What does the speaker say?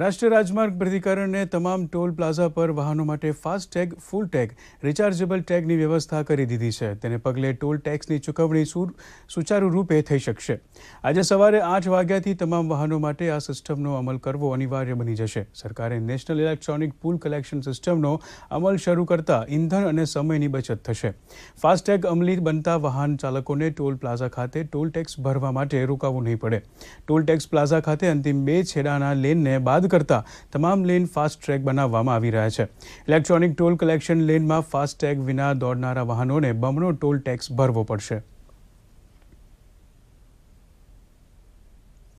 રાષ્ટ્રીય રાજમાર્ગ બ્રહ્મધિકરણે તમામ ટોલ પ્લાઝા પર વાહનો માટે fast tag full tag rechargeable tag ની વ્યવસ્થા કરી દીધી છે તેના પગલે ટોલ ટેક્સ ની ચૂકવણી સુ સુચારુ રૂપે થઈ શકશે આજે સવારે 8 વાગ્યા થી તમામ વાહનો માટે આ સિસ્ટમનો અમલ કરવો અનિવાર્ય બની જશે સરકારે નેશનલ ઇલેક્ટ્રોનિક પુલ કલેક્શન સિસ્ટમનો અમલ શરૂ કરતા ઇંધણ અને સમયની બચત થશે ફાસ્ટ ટેગ અમલીત બનતા વાહન ચાલકોને ટોલ પ્લાઝા ખાતે ટોલ ટેક્સ ભરવા માટે રુકાવવું નહીં પડે ટોલ ટેક્સ પ્લાઝા ખાતે અંતિમ બે છેડાના લેન ને કરતા તમામ લેન ફાસ્ટ ટ્રેક બનાવવામાં આવી રહ્યો છે ઇલેક્ટ્રોનિક ટોલ કલેક્શન લેન માં ફાસ્ટ ટેગ વિના દોડનારા વાહનોને બમણો ટોલ ટેક્સ ભરવો પડશે